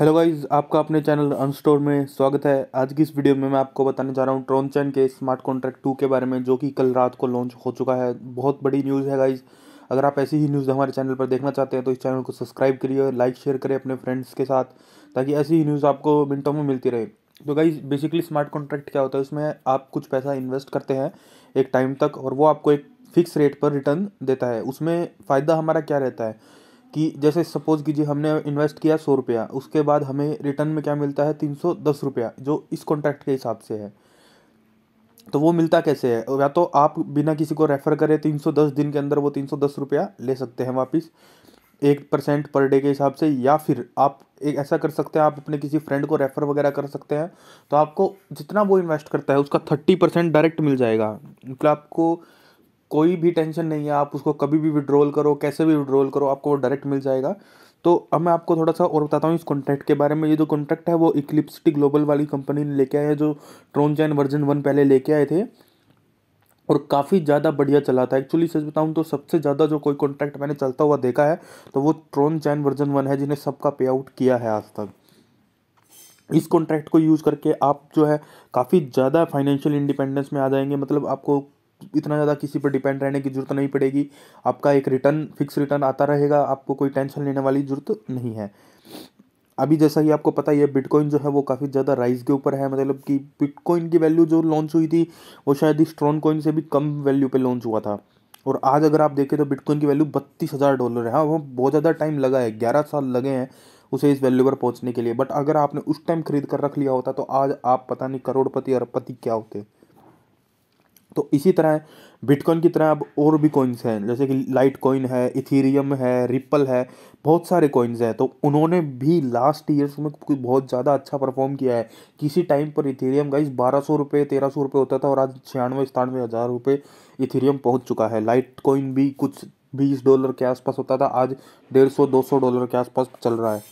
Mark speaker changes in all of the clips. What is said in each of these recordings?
Speaker 1: hello guys आपका अपने channel अनस्टोर में स्वागत है आज की इस वीडियो में मैं आपको बताने जा रहा हूँ ट्रॉनचैन के स्मार्ट कॉन्ट्रैक्ट टू के बारे में जो कि कल रात को लॉन्च हो चुका है बहुत बड़ी न्यूज़ है गाइस अगर आप ऐसी ही न्यूज़ हमारे चैनल पर देखना चाहते हैं तो इस चैनल को सब्सक्राइब करिए लाइक शेयर करें अपने फ्रेंड्स के साथ ताकि ऐसी ही न्यूज़ आपको मिनटों में मिलती रहे तो गाइज बेसिकली स्मार्ट कॉन्ट्रैक्ट क्या होता है उसमें आप कुछ पैसा इन्वेस्ट करते हैं एक टाइम तक और वो आपको एक फिक्स रेट पर रिटर्न देता है उसमें फ़ायदा हमारा क्या रहता है कि जैसे सपोज़ कीजिए हमने इन्वेस्ट किया सौ रुपया उसके बाद हमें रिटर्न में क्या मिलता है तीन सौ दस रुपया जो इस कॉन्ट्रैक्ट के हिसाब से है तो वो मिलता कैसे है या तो आप बिना किसी को रेफ़र करें तीन सौ दस दिन के अंदर वो तीन सौ दस रुपया ले सकते हैं वापस एक परसेंट पर डे के हिसाब से या फिर आप एक ऐसा कर सकते हैं आप अपने किसी फ्रेंड को रेफ़र वगैरह कर सकते हैं तो आपको जितना वो इन्वेस्ट करता है उसका थर्टी परसेंट डायरेक्ट मिल जाएगा मतलब आपको कोई भी टेंशन नहीं है आप उसको कभी भी विड्रॉल करो कैसे भी विड्रॉल करो आपको वो डायरेक्ट मिल जाएगा तो अब मैं आपको थोड़ा सा और बताता हूँ इस कॉन्ट्रैक्ट के बारे में ये जो कॉन्ट्रैक्ट है वो इक्लिप्सिटी ग्लोबल वाली कंपनी ने लेके आया जो ट्रोन चैन वर्जन वन पहले लेके आए थे और काफ़ी ज़्यादा बढ़िया चला था एक्चुअली सच बताऊँ तो सबसे ज़्यादा जो कोई कॉन्ट्रैक्ट मैंने चलता हुआ देखा है तो वो ट्रोन चैन वर्जन वन है जिन्हें सबका पे आउट किया है आज तक इस कॉन्ट्रैक्ट को यूज़ करके आप जो है काफ़ी ज़्यादा फाइनेंशियल इंडिपेंडेंस में आ जाएंगे मतलब आपको इतना ज़्यादा किसी पर डिपेंड रहने की ज़रूरत नहीं पड़ेगी आपका एक रिटर्न फिक्स रिटर्न आता रहेगा आपको कोई टेंशन लेने वाली ज़रूरत नहीं है अभी जैसा ही आपको पता ही है बिटकॉइन जो है वो काफ़ी ज़्यादा राइज के ऊपर है मतलब कि बिटकॉइन की वैल्यू जो लॉन्च हुई थी वो शायद स्ट्रॉन कॉइन से भी कम वैल्यू पे लॉन्च हुआ था और आज अगर आप देखें तो बिटकॉइन की वैल्यू बत्तीस हज़ार डॉलर है हाँ वो बहुत ज़्यादा टाइम लगा है ग्यारह साल लगे हैं उसे इस वैल्यू पर पहुंचने के लिए बट अगर आपने उस टाइम खरीद कर रख लिया होता तो आज आप पता नहीं करोड़पति अरबपति क्या होते तो इसी तरह बिटकॉइन की तरह अब और भी कॉइन्स हैं जैसे कि लाइट कॉइन है इथीरियम है रिपल है बहुत सारे कॉइन्स हैं तो उन्होंने भी लास्ट ईयर्स में कुछ बहुत ज़्यादा अच्छा परफॉर्म किया है किसी टाइम पर इथीरियम का इस बारह सौ रुपये तेरह सौ रुपये होता था और आज छियानवे सतानवे हज़ार रुपये इथीरियम पहुँच चुका है लाइट कॉइन भी कुछ बीस डॉलर के आसपास होता था आज डेढ़ सौ दो सौ डॉलर के आसपास चल रहा है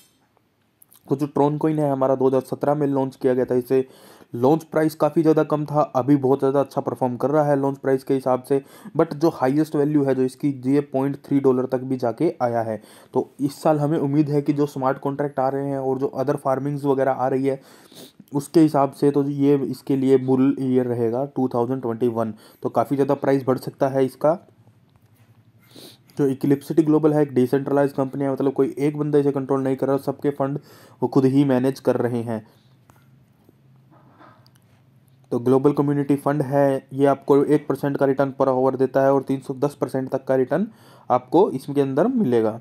Speaker 1: तो जो ट्रोन कॉइन है हमारा दो हज़ार सत्रह में लॉन्च किया गया था इसे लॉन्च प्राइस काफ़ी ज़्यादा कम था अभी बहुत ज़्यादा अच्छा परफॉर्म कर रहा है लॉन्च प्राइस के हिसाब से बट जो हाइएस्ट वैल्यू है जो इसकी ये पॉइंट थ्री डॉलर तक भी जाके आया है तो इस साल हमें उम्मीद है कि जो स्मार्ट कॉन्ट्रैक्ट आ रहे हैं और जो अदर फार्मिंग्स वगैरह आ रही है उसके हिसाब से तो ये इसके लिए बुल ईयर रहेगा टू तो काफ़ी ज़्यादा प्राइस बढ़ सकता है इसका जो इक्लिप्सिटी ग्लोबल है एक डिसेंट्रलाइज कंपनी है मतलब कोई एक बंदा इसे कंट्रोल नहीं कर रहा सबके फंड वो खुद ही मैनेज कर रहे हैं तो ग्लोबल कम्युनिटी फंड है ये आपको एक परसेंट का रिटर्न पर ओवर देता है और तीन सौ दस परसेंट तक का रिटर्न आपको इसके अंदर मिलेगा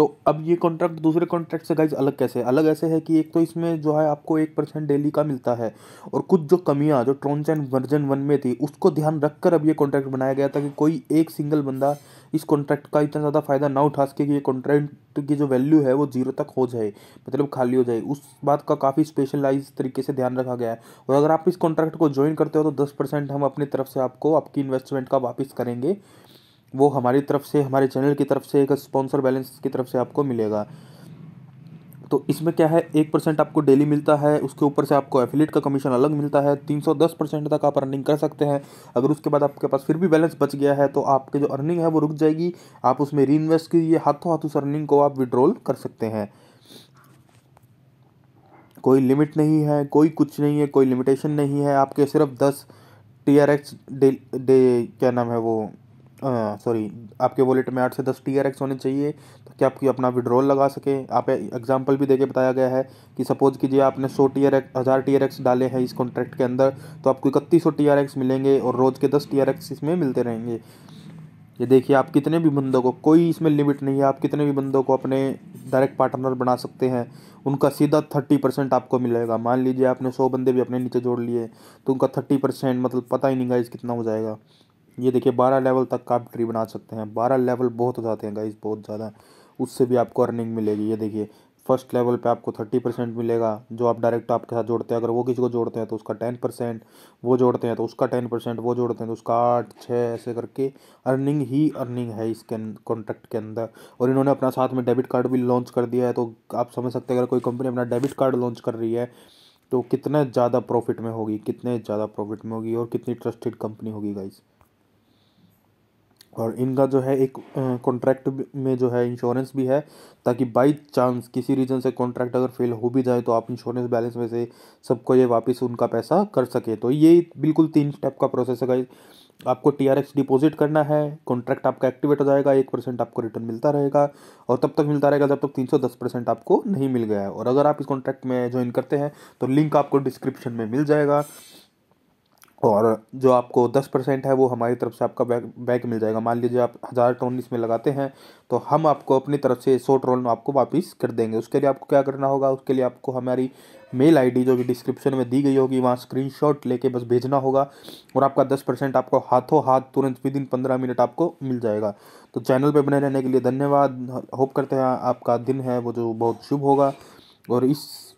Speaker 1: तो अब ये कॉन्ट्रैक्ट दूसरे कॉन्ट्रैक्ट से गाइज अलग कैसे है अलग ऐसे है कि एक तो इसमें जो है आपको एक परसेंट डेली का मिलता है और कुछ जो कमियां जो ट्रोन चैन वर्जन वन में थी उसको ध्यान रखकर अब ये कॉन्ट्रैक्ट बनाया गया था कि कोई एक सिंगल बंदा इस कॉन्ट्रैक्ट का इतना ज़्यादा फायदा ना उठा सके कि ये कॉन्ट्रैक्ट की जो वैल्यू है वो जीरो तक हो जाए मतलब खाली हो जाए उस बात का काफ़ी स्पेशलाइज तरीके से ध्यान रखा गया है और अगर आप इस कॉन्ट्रैक्ट को ज्वाइन करते हो तो दस परसेंट हम अपनी तरफ से आपको आपकी इन्वेस्टमेंट का वापस करेंगे वो हमारी तरफ से हमारे चैनल की तरफ से एक स्पॉन्सर बैलेंस की तरफ से आपको मिलेगा तो इसमें क्या है एक परसेंट आपको डेली मिलता है उसके ऊपर से आपको एफिलेट का कमीशन अलग मिलता है तीन सौ दस परसेंट तक आप अर्निंग कर सकते हैं अगर उसके बाद आपके पास फिर भी बैलेंस बच गया है तो आपके जो अर्निंग है वो रुक जाएगी आप उसमें री इन्वेस्ट कीजिए हाथों हाथ उस अर्निंग को आप विड्रॉल कर सकते हैं कोई लिमिट नहीं है कोई कुछ नहीं है कोई लिमिटेशन नहीं है आपके सिर्फ दस टी आर एक्स डे क्या नाम है वो सॉरी हाँ, आपके वॉलेट में आठ से दस टी आर एक्स होने चाहिए ताकि तो आपकी अपना विड्रॉल लगा सके आप एग्जाम्पल भी देके बताया गया है कि सपोज़ कीजिए आपने सौ टी आर एक्स हज़ार टी आर एक्स डाले हैं इस कॉन्ट्रैक्ट के अंदर तो आपको इकतीस सौ टी आर एक्स मिलेंगे और रोज़ के दस टी आर एक्स इसमें मिलते रहेंगे ये देखिए आप कितने भी बंदों को कोई इसमें लिमिट नहीं है आप कितने भी बंदों को अपने डायरेक्ट पार्टनर बना सकते हैं उनका सीधा थर्टी परसेंट आपको मिलेगा मान लीजिए आपने सौ बंदे भी अपने नीचे जोड़ लिए तो उनका थर्टी परसेंट मतलब पता ही नहीं गाइज कितना हो जाएगा ये देखिए बारह लेवल तक का आप ट्री बना सकते हैं बारह लेवल बहुत हो जाते हैं गाइज बहुत ज़्यादा उससे भी आपको अर्निंग मिलेगी ये देखिए फर्स्ट लेवल पे आपको थर्टी परसेंट मिलेगा जो आप डायरेक्ट आपके साथ जोड़ते हैं अगर वो किसी को जोड़ते हैं तो उसका टेन परसेंट वो जोड़ते हैं तो उसका टेन परसेंट वो जोड़ते हैं तो उसका आठ छः ऐसे करके अर्निंग ही अर्निंग है इसके कॉन्ट्रैक्ट अं-, के अंदर और इन्होंने अपना साथ में डेबिट कार्ड भी लॉन्च कर दिया है तो आप समझ सकते हैं अगर कोई कंपनी अपना डेबिट कार्ड लॉन्च कर रही है तो कितना ज़्यादा प्रॉफिट में होगी कितने ज़्यादा प्रॉफिट में होगी और कितनी ट्रस्टेड कंपनी होगी गाइज़ और इनका जो है एक कॉन्ट्रैक्ट में जो है इंश्योरेंस भी है ताकि बाई चांस किसी रीज़न से कॉन्ट्रैक्ट अगर फेल हो भी जाए तो आप इंश्योरेंस बैलेंस में से सबको ये वापस उनका पैसा कर सके तो ये बिल्कुल तीन स्टेप का प्रोसेस है आपको टी आर एक्स डिपोजिट करना है कॉन्ट्रैक्ट आपका एक्टिवेट हो जाएगा एक परसेंट आपको रिटर्न मिलता रहेगा और तब तक मिलता रहेगा जब तक तीन सौ दस परसेंट आपको नहीं मिल गया है और अगर आप इस कॉन्ट्रैक्ट में ज्वाइन करते हैं तो लिंक आपको डिस्क्रिप्शन में मिल जाएगा और जो आपको दस परसेंट है वो हमारी तरफ से आपका बैक बैग मिल जाएगा मान लीजिए आप हज़ार टोन इसमें लगाते हैं तो हम आपको अपनी तरफ से सौ टोन आपको वापस कर देंगे उसके लिए आपको क्या करना होगा उसके लिए आपको हमारी मेल आईडी जो कि डिस्क्रिप्शन में दी गई होगी वहाँ स्क्रीनशॉट लेके बस भेजना होगा और आपका दस परसेंट आपको हाथों हाथ तुरंत विद इन पंद्रह मिनट आपको मिल जाएगा तो चैनल पर बने रहने के लिए धन्यवाद होप करते हैं आपका दिन है वो जो बहुत शुभ होगा और इस